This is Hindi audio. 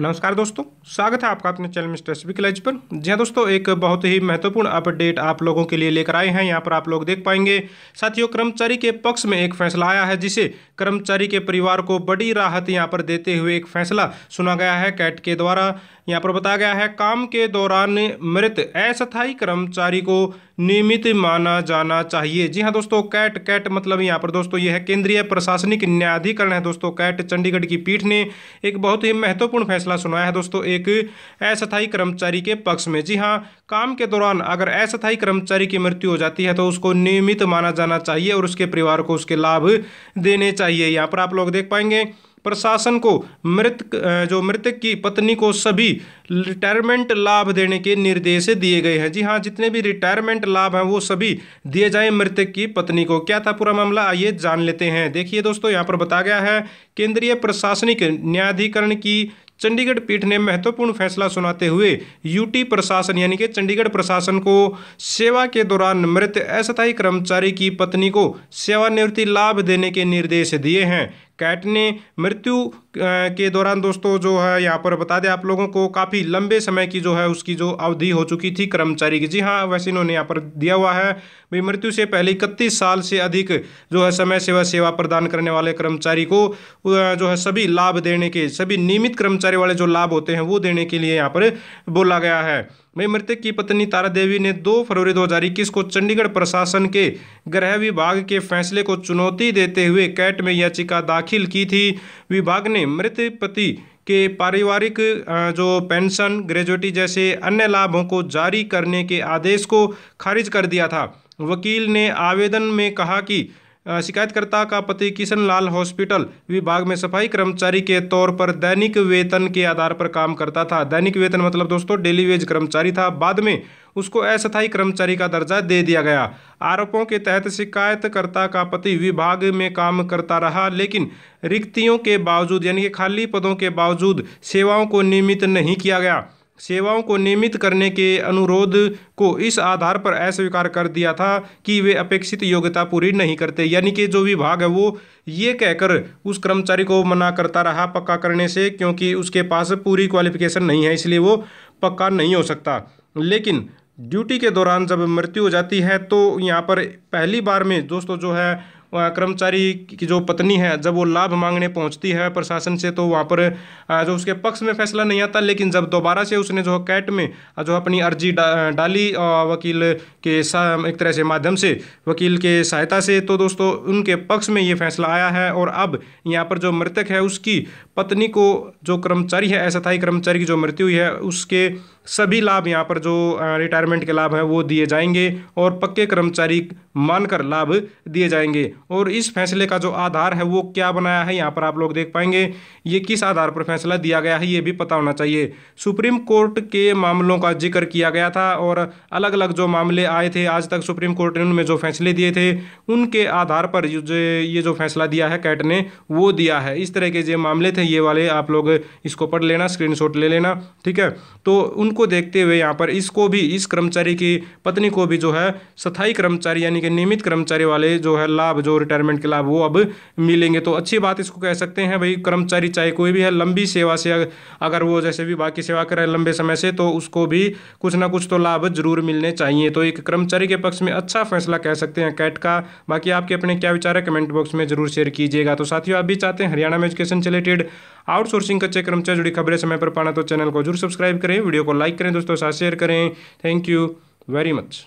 नमस्कार दोस्तों स्वागत है आपका अपने चैनल मिस्टर सिविक लाइज पर जी हाँ दोस्तों एक बहुत ही महत्वपूर्ण अपडेट आप लोगों के लिए लेकर आए हैं यहाँ पर आप लोग देख पाएंगे साथियों कर्मचारी के पक्ष में एक फैसला आया है जिसे कर्मचारी के परिवार को बड़ी राहत यहाँ पर देते हुए एक फैसला सुना गया है कैट के द्वारा यहाँ पर बताया गया है काम के दौरान मृत अस्थायी कर्मचारी को नियमित माना जाना चाहिए जी हाँ दोस्तों कैट कैट मतलब यहाँ पर दोस्तों यह है केंद्रीय प्रशासनिक न्यायाधिकरण है दोस्तों कैट चंडीगढ़ की पीठ ने एक बहुत ही महत्वपूर्ण फैसला फैसला सुनाया है दोस्तों एक अस्थायी कर्मचारी के पक्ष में जी हाँ काम के दौरान अगर अस्थायी कर्मचारी की मृत्यु हो जाती है तो उसको नियमित माना जाना चाहिए और उसके परिवार को उसके लाभ देने चाहिए यहाँ पर आप लोग देख पाएंगे प्रशासन को मृत जो मृतक की पत्नी को सभी रिटायरमेंट लाभ देने के निर्देश दिए गए हैं जी हाँ जितने भी रिटायरमेंट लाभ हैं वो सभी दिए जाए मृतक की पत्नी को क्या था पूरा मामला आइए जान लेते हैं देखिए दोस्तों यहाँ पर बताया गया है केंद्रीय प्रशासनिक न्यायाधिकरण की चंडीगढ़ पीठ ने महत्वपूर्ण फैसला सुनाते हुए यूटी प्रशासन यानी कि चंडीगढ़ प्रशासन को सेवा के दौरान मृत अस्थायी कर्मचारी की पत्नी को सेवानिवृत्ति लाभ देने के निर्देश दिए हैं कैट ने मृत्यु के दौरान दोस्तों जो है यहाँ पर बता दें आप लोगों को काफ़ी लंबे समय की जो है उसकी जो अवधि हो चुकी थी कर्मचारी की जी हाँ वैसे इन्होंने यहाँ पर दिया हुआ है भाई मृत्यु से पहले इकतीस साल से अधिक जो है समय सेवा सेवा प्रदान करने वाले कर्मचारी को जो है सभी लाभ देने के सभी नियमित कर्मचारी वाले जो लाभ होते हैं वो देने के लिए यहाँ पर बोला गया है वहीं मृतक की पत्नी तारा देवी ने 2 फरवरी 2021 को चंडीगढ़ प्रशासन के गृह विभाग के फैसले को चुनौती देते हुए कैट में याचिका दाखिल की थी विभाग ने मृत पति के पारिवारिक जो पेंशन ग्रेजुटी जैसे अन्य लाभों को जारी करने के आदेश को खारिज कर दिया था वकील ने आवेदन में कहा कि शिकायतकर्ता का पति किशन लाल हॉस्पिटल विभाग में सफाई कर्मचारी के तौर पर दैनिक वेतन के आधार पर काम करता था दैनिक वेतन मतलब दोस्तों डेली वेज कर्मचारी था बाद में उसको अस्थायी कर्मचारी का दर्जा दे दिया गया आरोपों के तहत शिकायतकर्ता का पति विभाग में काम करता रहा लेकिन रिक्तियों के बावजूद यानी कि खाली पदों के बावजूद सेवाओं को नियमित नहीं किया गया सेवाओं को नियमित करने के अनुरोध को इस आधार पर अस्वीकार कर दिया था कि वे अपेक्षित योग्यता पूरी नहीं करते यानी कि जो विभाग है वो ये कहकर उस कर्मचारी को मना करता रहा पक्का करने से क्योंकि उसके पास पूरी क्वालिफिकेशन नहीं है इसलिए वो पक्का नहीं हो सकता लेकिन ड्यूटी के दौरान जब मृत्यु हो जाती है तो यहाँ पर पहली बार में दोस्तों जो है कर्मचारी की जो पत्नी है जब वो लाभ मांगने पहुंचती है प्रशासन से तो वहाँ पर जो उसके पक्ष में फैसला नहीं आता लेकिन जब दोबारा से उसने जो कैट में जो अपनी अर्जी डा, डाली वकील के एक तरह से माध्यम से वकील के सहायता से तो दोस्तों उनके पक्ष में ये फैसला आया है और अब यहाँ पर जो मृतक है उसकी पत्नी को जो कर्मचारी है अस्थायी कर्मचारी की जो मृत्यु हुई है उसके सभी लाभ यहाँ पर जो रिटायरमेंट के लाभ हैं वो दिए जाएंगे और पक्के कर्मचारी मानकर लाभ दिए जाएंगे और इस फैसले का जो आधार है वो क्या बनाया है यहाँ पर आप लोग देख पाएंगे ये किस आधार पर फैसला दिया गया है ये भी पता होना चाहिए सुप्रीम कोर्ट के मामलों का जिक्र किया गया था और अलग अलग जो मामले आए थे आज तक सुप्रीम कोर्ट ने उनमें जो फैसले दिए थे उनके आधार पर ये जो फैसला दिया है कैट ने वो दिया है इस तरह के जो मामले थे ये वाले आप लोग इसको पढ़ लेना स्क्रीन ले लेना ठीक है तो उनको देखते हुए यहाँ पर इसको भी इस कर्मचारी की पत्नी को भी जो है स्थायी कर्मचारी यानी कि नियमित कर्मचारी वाले जो है लाभ जो रिटायरमेंट के लाभ वो अब मिलेंगे तो अच्छी बात इसको कह सकते हैं भाई कर्मचारी चाहे कोई भी है लंबी सेवा से अगर वो जैसे भी बाकी सेवा करें लंबे समय से तो उसको भी कुछ ना कुछ तो लाभ जरूर मिलने चाहिए तो एक कर्मचारी के पक्ष में अच्छा फैसला कह सकते हैं कैट का बाकी आपके अपने क्या विचार है कमेंट बॉक्स में जरूर शेयर कीजिएगा तो साथियों आप भी चाहते हैं हरियाणा में एजुकेशन से रिलेटेड आउटसोर्सिंग कच्चे कर्मचारी जुड़ी खबरें समय पर पाना तो चैनल को जरूर सब्सक्राइब करें वीडियो को लाइक करें दोस्तों साथ शेयर करें थैंक यू वेरी मच